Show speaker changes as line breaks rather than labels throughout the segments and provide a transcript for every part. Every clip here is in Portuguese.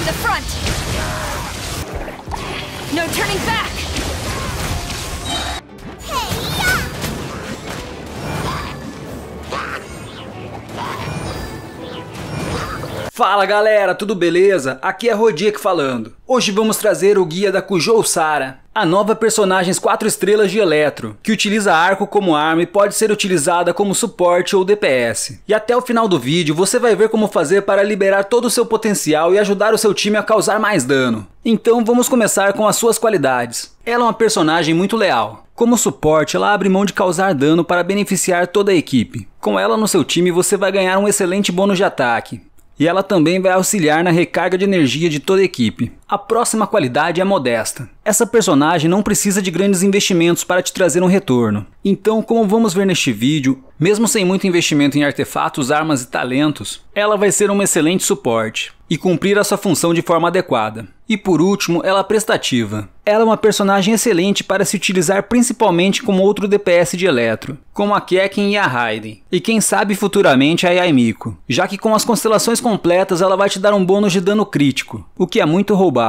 From the front! No turning back! Fala galera, tudo beleza? Aqui é Rodiek falando. Hoje vamos trazer o guia da Kujousara, Sara, a nova personagem 4 estrelas de Eletro, que utiliza arco como arma e pode ser utilizada como suporte ou DPS. E até o final do vídeo você vai ver como fazer para liberar todo o seu potencial e ajudar o seu time a causar mais dano. Então vamos começar com as suas qualidades. Ela é uma personagem muito leal. Como suporte, ela abre mão de causar dano para beneficiar toda a equipe. Com ela no seu time, você vai ganhar um excelente bônus de ataque, e ela também vai auxiliar na recarga de energia de toda a equipe. A próxima qualidade é modesta. Essa personagem não precisa de grandes investimentos para te trazer um retorno. Então, como vamos ver neste vídeo, mesmo sem muito investimento em artefatos, armas e talentos, ela vai ser um excelente suporte e cumprir a sua função de forma adequada. E por último, ela é prestativa. Ela é uma personagem excelente para se utilizar principalmente como outro DPS de Eletro, como a Kekken e a Raiden, e quem sabe futuramente a Yaimiko, já que com as constelações completas ela vai te dar um bônus de dano crítico, o que é muito roubado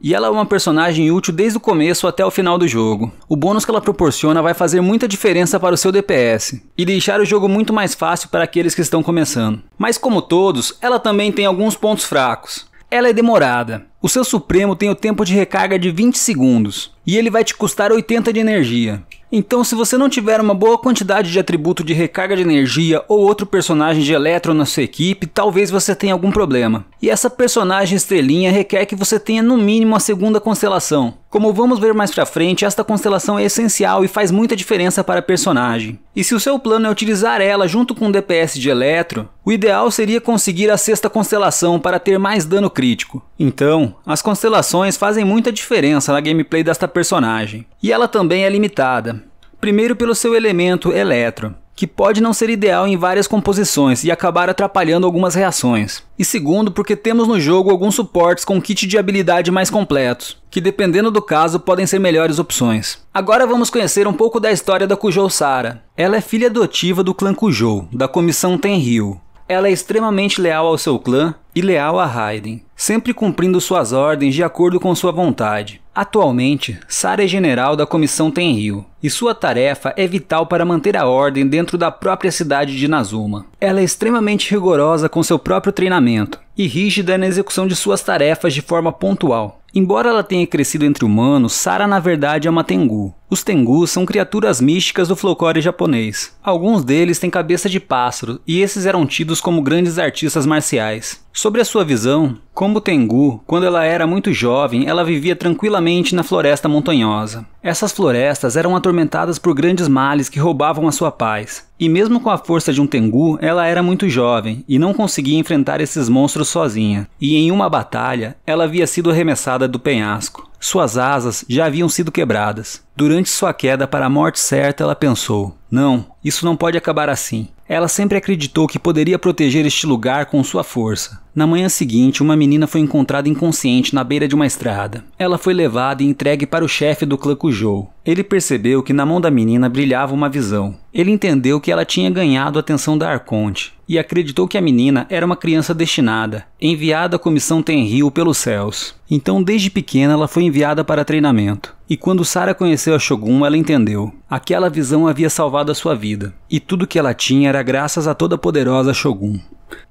e ela é uma personagem útil desde o começo até o final do jogo. O bônus que ela proporciona vai fazer muita diferença para o seu DPS e deixar o jogo muito mais fácil para aqueles que estão começando. Mas como todos, ela também tem alguns pontos fracos. Ela é demorada. O seu Supremo tem o tempo de recarga de 20 segundos e ele vai te custar 80 de energia. Então, se você não tiver uma boa quantidade de atributo de recarga de energia ou outro personagem de elétron na sua equipe, talvez você tenha algum problema. E essa personagem estrelinha requer que você tenha no mínimo a segunda constelação. Como vamos ver mais pra frente, esta constelação é essencial e faz muita diferença para a personagem. E se o seu plano é utilizar ela junto com o DPS de Eletro, o ideal seria conseguir a sexta constelação para ter mais dano crítico. Então, as constelações fazem muita diferença na gameplay desta personagem. E ela também é limitada. Primeiro pelo seu elemento Eletro que pode não ser ideal em várias composições e acabar atrapalhando algumas reações. E segundo, porque temos no jogo alguns suportes com kit de habilidade mais completos, que dependendo do caso podem ser melhores opções. Agora vamos conhecer um pouco da história da Kujou Sara. Ela é filha adotiva do clã Kujou, da comissão Tenryu. Ela é extremamente leal ao seu clã e leal a Raiden sempre cumprindo suas ordens de acordo com sua vontade. Atualmente, Sara é general da Comissão Tenryu, e sua tarefa é vital para manter a ordem dentro da própria cidade de Nazuma. Ela é extremamente rigorosa com seu próprio treinamento, e rígida na execução de suas tarefas de forma pontual. Embora ela tenha crescido entre humanos, Sara na verdade é uma Tengu. Os Tengus são criaturas místicas do folclore japonês. Alguns deles têm cabeça de pássaro, e esses eram tidos como grandes artistas marciais. Sobre a sua visão, como Tengu, quando ela era muito jovem, ela vivia tranquilamente na floresta montanhosa. Essas florestas eram atormentadas por grandes males que roubavam a sua paz. E mesmo com a força de um Tengu, ela era muito jovem e não conseguia enfrentar esses monstros sozinha. E em uma batalha, ela havia sido arremessada do penhasco. Suas asas já haviam sido quebradas. Durante sua queda para a morte certa, ela pensou: não, isso não pode acabar assim. Ela sempre acreditou que poderia proteger este lugar com sua força, na manhã seguinte, uma menina foi encontrada inconsciente na beira de uma estrada. Ela foi levada e entregue para o chefe do clã Cujou. Ele percebeu que na mão da menina brilhava uma visão. Ele entendeu que ela tinha ganhado a atenção da Arconte e acreditou que a menina era uma criança destinada, enviada à comissão Tenryu pelos céus. Então, desde pequena, ela foi enviada para treinamento. E quando Sara conheceu a Shogun, ela entendeu. Aquela visão havia salvado a sua vida, e tudo que ela tinha era graças à toda poderosa Shogun.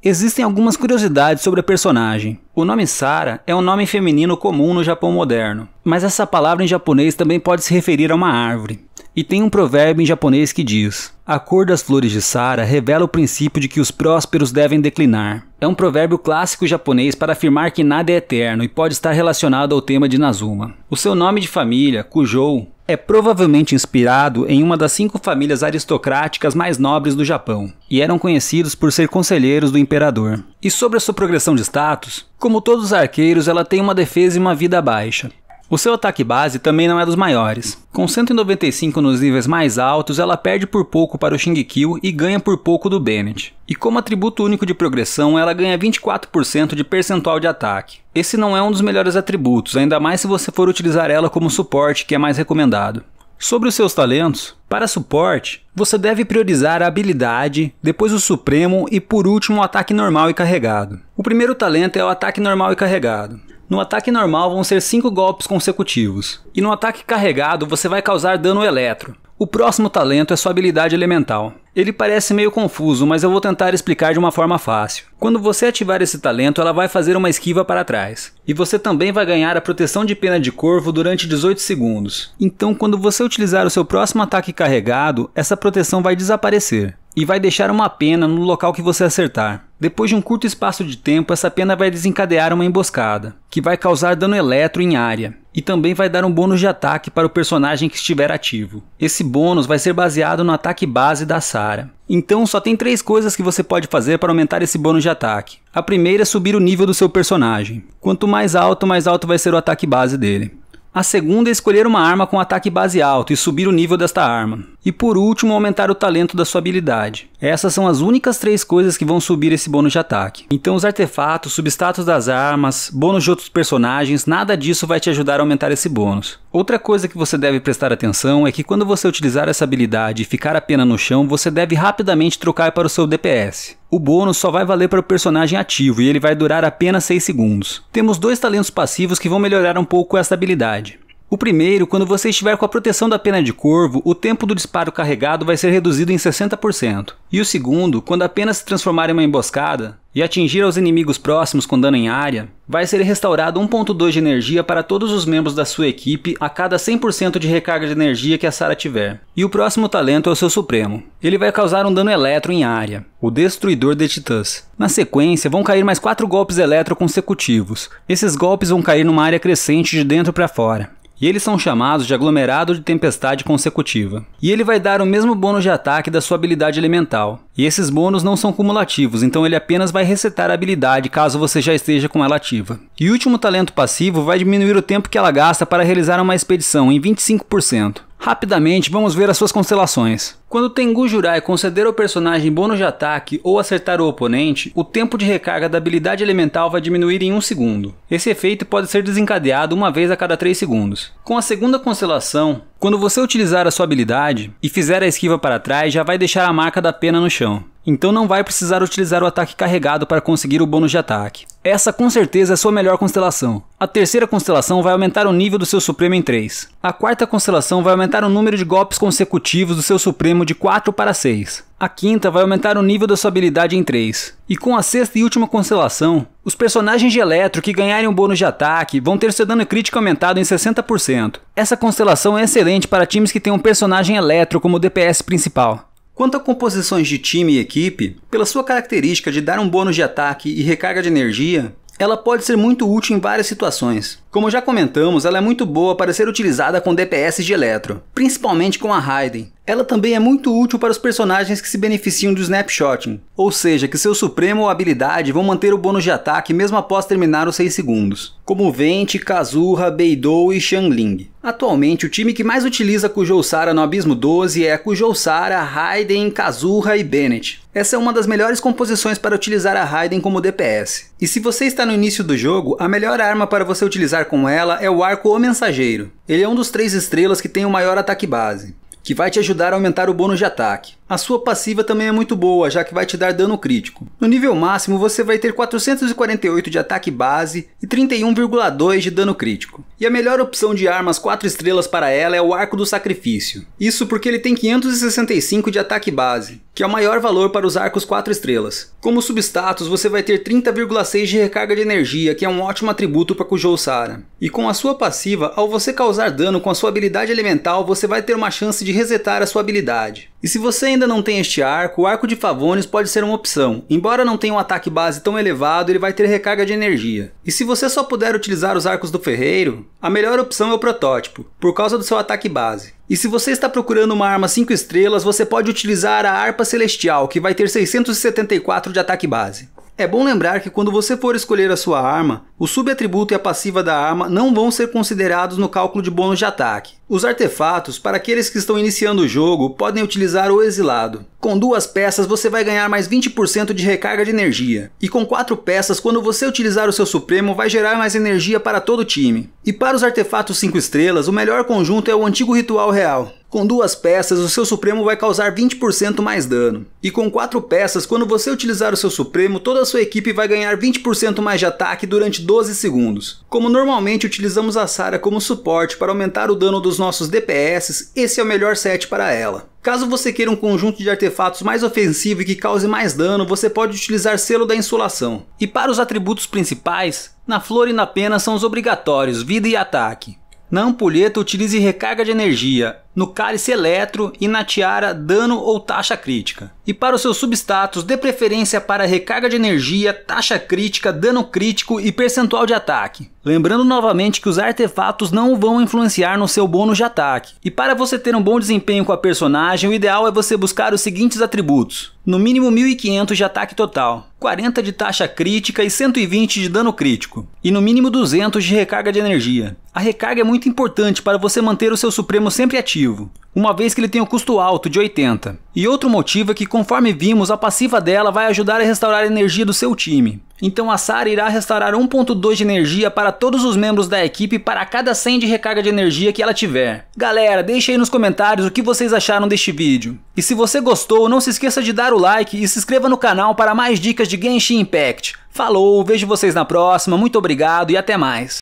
Existem algumas curiosidades sobre a personagem. O nome Sara é um nome feminino comum no Japão moderno, mas essa palavra em japonês também pode se referir a uma árvore. E tem um provérbio em japonês que diz: A cor das flores de Sara revela o princípio de que os prósperos devem declinar. É um provérbio clássico japonês para afirmar que nada é eterno e pode estar relacionado ao tema de Nazuma. O seu nome de família, Kujou, é provavelmente inspirado em uma das cinco famílias aristocráticas mais nobres do Japão, e eram conhecidos por ser conselheiros do imperador. E sobre a sua progressão de status, como todos os arqueiros, ela tem uma defesa e uma vida baixa. O seu ataque base também não é dos maiores. Com 195 nos níveis mais altos, ela perde por pouco para o Shingekyo e ganha por pouco do Bennett. E como atributo único de progressão, ela ganha 24% de percentual de ataque. Esse não é um dos melhores atributos, ainda mais se você for utilizar ela como suporte, que é mais recomendado. Sobre os seus talentos, para suporte, você deve priorizar a habilidade, depois o supremo e por último o ataque normal e carregado. O primeiro talento é o ataque normal e carregado. No ataque normal vão ser 5 golpes consecutivos, e no ataque carregado você vai causar dano eletro. O próximo talento é sua habilidade elemental. Ele parece meio confuso, mas eu vou tentar explicar de uma forma fácil. Quando você ativar esse talento, ela vai fazer uma esquiva para trás. E você também vai ganhar a proteção de pena de corvo durante 18 segundos. Então, quando você utilizar o seu próximo ataque carregado, essa proteção vai desaparecer e vai deixar uma pena no local que você acertar. Depois de um curto espaço de tempo, essa pena vai desencadear uma emboscada, que vai causar dano eletro em área, e também vai dar um bônus de ataque para o personagem que estiver ativo. Esse bônus vai ser baseado no ataque base da Sara. Então só tem três coisas que você pode fazer para aumentar esse bônus de ataque. A primeira é subir o nível do seu personagem. Quanto mais alto, mais alto vai ser o ataque base dele. A segunda é escolher uma arma com ataque base alto e subir o nível desta arma. E por último, aumentar o talento da sua habilidade. Essas são as únicas três coisas que vão subir esse bônus de ataque. Então os artefatos, substatos das armas, bônus de outros personagens, nada disso vai te ajudar a aumentar esse bônus. Outra coisa que você deve prestar atenção é que quando você utilizar essa habilidade e ficar a pena no chão, você deve rapidamente trocar para o seu DPS. O bônus só vai valer para o personagem ativo e ele vai durar apenas 6 segundos. Temos dois talentos passivos que vão melhorar um pouco essa habilidade. O primeiro, quando você estiver com a proteção da pena de corvo, o tempo do disparo carregado vai ser reduzido em 60%. E o segundo, quando a pena se transformar em uma emboscada e atingir aos inimigos próximos com dano em área, vai ser restaurado 1.2 de energia para todos os membros da sua equipe a cada 100% de recarga de energia que a Sara tiver. E o próximo talento é o seu Supremo. Ele vai causar um dano eletro em área, o Destruidor de Titãs. Na sequência, vão cair mais 4 golpes eletro consecutivos. Esses golpes vão cair numa área crescente de dentro para fora e eles são chamados de aglomerado de tempestade consecutiva. E ele vai dar o mesmo bônus de ataque da sua habilidade elemental. E esses bônus não são cumulativos, então ele apenas vai resetar a habilidade caso você já esteja com ela ativa. E o último talento passivo vai diminuir o tempo que ela gasta para realizar uma expedição em 25%. Rapidamente, vamos ver as suas constelações. Quando Tengu Jurai conceder ao personagem bônus de ataque ou acertar o oponente, o tempo de recarga da habilidade elemental vai diminuir em 1 um segundo. Esse efeito pode ser desencadeado uma vez a cada 3 segundos. Com a segunda constelação, quando você utilizar a sua habilidade e fizer a esquiva para trás, já vai deixar a marca da pena no chão então não vai precisar utilizar o ataque carregado para conseguir o bônus de ataque. Essa com certeza é sua melhor constelação. A terceira constelação vai aumentar o nível do seu Supremo em 3. A quarta constelação vai aumentar o número de golpes consecutivos do seu Supremo de 4 para 6. A quinta vai aumentar o nível da sua habilidade em 3. E com a sexta e última constelação, os personagens de Eletro que ganharem um bônus de ataque vão ter seu dano crítico aumentado em 60%. Essa constelação é excelente para times que têm um personagem Eletro como DPS principal. Quanto a composições de time e equipe, pela sua característica de dar um bônus de ataque e recarga de energia, ela pode ser muito útil em várias situações. Como já comentamos, ela é muito boa para ser utilizada com DPS de Eletro, principalmente com a Raiden, ela também é muito útil para os personagens que se beneficiam do snapshotting, ou seja, que seu supremo ou habilidade vão manter o bônus de ataque mesmo após terminar os 6 segundos, como Vente, Kazuha, Beidou e Xiangling. Atualmente, o time que mais utiliza Kujousara no Abismo 12 é Kujousara, Raiden, Kazuha e Bennett. Essa é uma das melhores composições para utilizar a Raiden como DPS. E se você está no início do jogo, a melhor arma para você utilizar com ela é o arco ou Mensageiro. Ele é um dos três estrelas que tem o maior ataque base que vai te ajudar a aumentar o bônus de ataque. A sua passiva também é muito boa, já que vai te dar dano crítico. No nível máximo, você vai ter 448 de ataque base e 31,2 de dano crítico. E a melhor opção de armas 4 estrelas para ela é o Arco do Sacrifício. Isso porque ele tem 565 de ataque base, que é o maior valor para os arcos 4 estrelas. Como substatus, você vai ter 30,6 de recarga de energia, que é um ótimo atributo para Sara. E com a sua passiva, ao você causar dano com a sua habilidade elemental, você vai ter uma chance de resetar a sua habilidade. E se você ainda não tem este arco, o arco de Favones pode ser uma opção. Embora não tenha um ataque base tão elevado, ele vai ter recarga de energia. E se você só puder utilizar os arcos do ferreiro, a melhor opção é o protótipo, por causa do seu ataque base. E se você está procurando uma arma 5 estrelas, você pode utilizar a Harpa Celestial, que vai ter 674 de ataque base. É bom lembrar que quando você for escolher a sua arma, o subatributo e a passiva da arma não vão ser considerados no cálculo de bônus de ataque. Os artefatos, para aqueles que estão iniciando o jogo, podem utilizar o exilado. Com duas peças você vai ganhar mais 20% de recarga de energia. E com quatro peças, quando você utilizar o seu Supremo, vai gerar mais energia para todo o time. E para os artefatos 5 estrelas, o melhor conjunto é o Antigo Ritual Real. Com duas peças, o seu Supremo vai causar 20% mais dano. E com quatro peças, quando você utilizar o seu Supremo, toda a sua equipe vai ganhar 20% mais de ataque durante 12 segundos. Como normalmente utilizamos a Sara como suporte para aumentar o dano dos nossos DPS, esse é o melhor set para ela. Caso você queira um conjunto de artefatos mais ofensivo e que cause mais dano, você pode utilizar Selo da Insolação. E para os atributos principais, na flor e na pena são os obrigatórios, vida e ataque. Na ampulheta utilize recarga de energia, no cálice eletro e na tiara dano ou taxa crítica. E para o seu substatus, dê preferência para recarga de energia, taxa crítica, dano crítico e percentual de ataque. Lembrando novamente que os artefatos não vão influenciar no seu bônus de ataque. E para você ter um bom desempenho com a personagem, o ideal é você buscar os seguintes atributos. No mínimo 1500 de ataque total, 40 de taxa crítica e 120 de dano crítico. E no mínimo 200 de recarga de energia. A recarga é muito importante para você manter o seu supremo sempre ativo motivo, uma vez que ele tem um custo alto de 80. E outro motivo é que, conforme vimos, a passiva dela vai ajudar a restaurar a energia do seu time. Então a Sara irá restaurar 1.2 de energia para todos os membros da equipe para cada 100 de recarga de energia que ela tiver. Galera, deixe aí nos comentários o que vocês acharam deste vídeo. E se você gostou, não se esqueça de dar o like e se inscreva no canal para mais dicas de Genshin Impact. Falou, vejo vocês na próxima, muito obrigado e até mais.